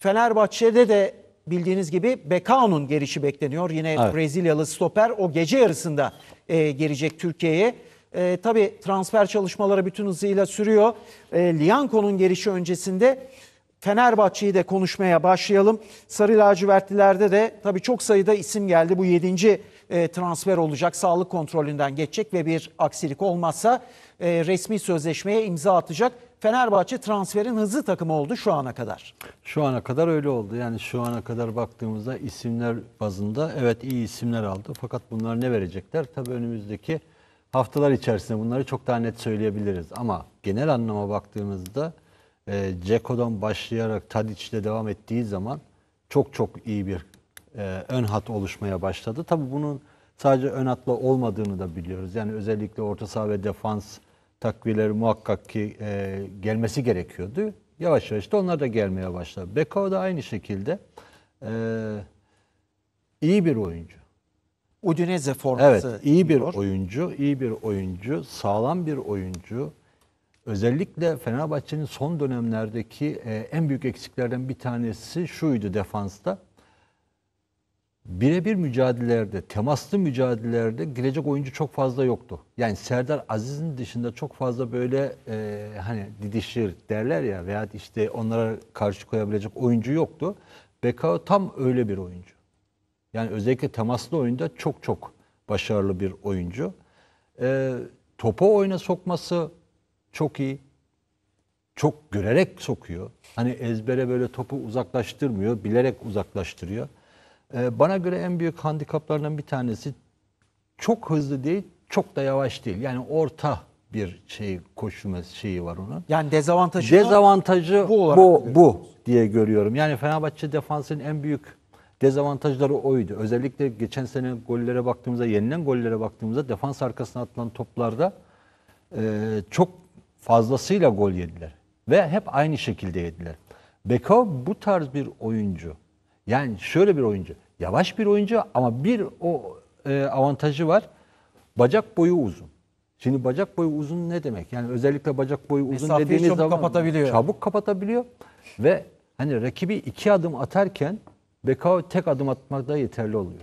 Fenerbahçe'de de bildiğiniz gibi Bekao'nun gelişi bekleniyor. Yine evet. Brezilyalı stoper o gece yarısında e, gelecek Türkiye'ye. E, tabii transfer çalışmaları bütün hızıyla sürüyor. E, Lianco'nun gelişi öncesinde Fenerbahçe'yi de konuşmaya başlayalım. Sarı lacivertlilerde de tabii çok sayıda isim geldi. Bu yedinci e, transfer olacak. Sağlık kontrolünden geçecek ve bir aksilik olmazsa e, resmi sözleşmeye imza atacak. Fenerbahçe transferin hızlı takımı oldu şu ana kadar. Şu ana kadar öyle oldu. Yani şu ana kadar baktığımızda isimler bazında evet iyi isimler aldı. Fakat bunlar ne verecekler? Tabii önümüzdeki haftalar içerisinde bunları çok daha net söyleyebiliriz. Ama genel anlama baktığımızda e, Ceko'dan başlayarak Tadic'le devam ettiği zaman çok çok iyi bir e, ön hat oluşmaya başladı. Tabii bunun sadece ön hatla olmadığını da biliyoruz. Yani özellikle orta saha ve defans takviyeleri muhakkak ki e, gelmesi gerekiyordu. Yavaş yavaş da onlar da gelmeye başladı. Bekao da aynı şekilde e, iyi bir oyuncu. Udinese forması. Evet, iyi bir diyor. oyuncu, iyi bir oyuncu, sağlam bir oyuncu. Özellikle Fenerbahçe'nin son dönemlerdeki e, en büyük eksiklerden bir tanesi şuydu defansta birebir mücadelelerde, temaslı mücadelelerde girecek oyuncu çok fazla yoktu. Yani Serdar Aziz'in dışında çok fazla böyle e, hani didişir derler ya veya işte onlara karşı koyabilecek oyuncu yoktu. Bekao tam öyle bir oyuncu. Yani özellikle temaslı oyunda çok çok başarılı bir oyuncu. E, topu oyuna sokması çok iyi. Çok görerek sokuyor. Hani ezbere böyle topu uzaklaştırmıyor, bilerek uzaklaştırıyor. Ee, bana göre en büyük handikaplarından bir tanesi çok hızlı değil, çok da yavaş değil. Yani orta bir şey koşulma şeyi var onun. Yani dezavantajı dezavantajı bu olarak bu, bu diye görüyorum. Yani Fenerbahçe defansının en büyük dezavantajları oydu. Özellikle geçen sene gollere baktığımızda, yenilen gollere baktığımızda defans arkasına atılan toplarda e, çok fazlasıyla gol yediler ve hep aynı şekilde yediler. Beko bu tarz bir oyuncu. Yani şöyle bir oyuncu. Yavaş bir oyuncu ama bir o e, avantajı var. Bacak boyu uzun. Şimdi bacak boyu uzun ne demek? Yani özellikle bacak boyu uzun Mesafeyi dediğiniz çabuk zaman kapatabiliyor. çabuk kapatabiliyor ve hani rakibi iki adım atarken Bekao tek adım atmakta yeterli oluyor.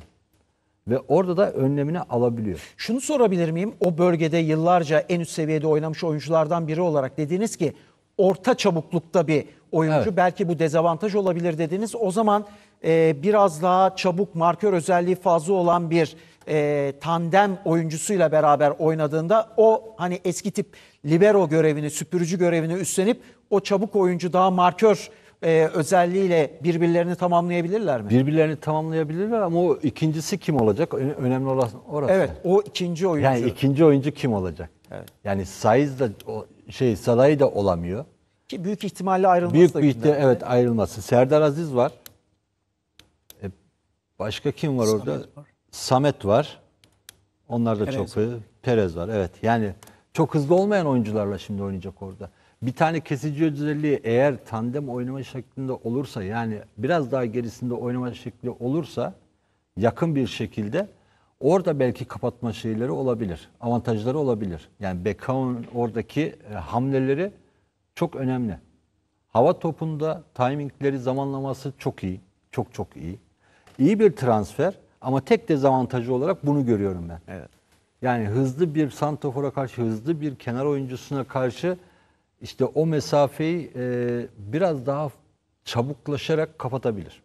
Ve orada da önlemini alabiliyor. Şunu sorabilir miyim? O bölgede yıllarca en üst seviyede oynamış oyunculardan biri olarak dediniz ki orta çabuklukta bir oyuncu. Evet. Belki bu dezavantaj olabilir dediniz. O zaman e, biraz daha çabuk marker özelliği fazla olan bir e, tandem oyuncusuyla beraber oynadığında o hani eski tip libero görevini, süpürücü görevini üstlenip o çabuk oyuncu daha markör e, özelliğiyle birbirlerini tamamlayabilirler mi? Birbirlerini tamamlayabilirler ama o ikincisi kim olacak? Önemli olan orası. Evet, o ikinci oyuncu. Yani ikinci oyuncu kim olacak? Evet. Yani size de o şey sarayı da olamıyor. Ki büyük ihtimalle ayrılması büyük da bir ihtimal, evet ayrılması. Serdar Aziz var. E, başka kim var Samet orada? Var. Samet var. Onlar da Perez. çok hızlı Perez var. Evet. Yani çok hızlı olmayan oyuncularla şimdi oynayacak orada. Bir tane kesici özelliği eğer tandem oynama şeklinde olursa yani biraz daha gerisinde oynama şekli olursa yakın bir şekilde Orada belki kapatma şeyleri olabilir. Avantajları olabilir. Yani Beckham'ın oradaki e, hamleleri çok önemli. Hava topunda timingleri, zamanlaması çok iyi. Çok çok iyi. İyi bir transfer ama tek dezavantajı olarak bunu görüyorum ben. Evet. Yani hızlı bir santofora karşı, hızlı bir kenar oyuncusuna karşı işte o mesafeyi e, biraz daha çabuklaşarak kapatabilir.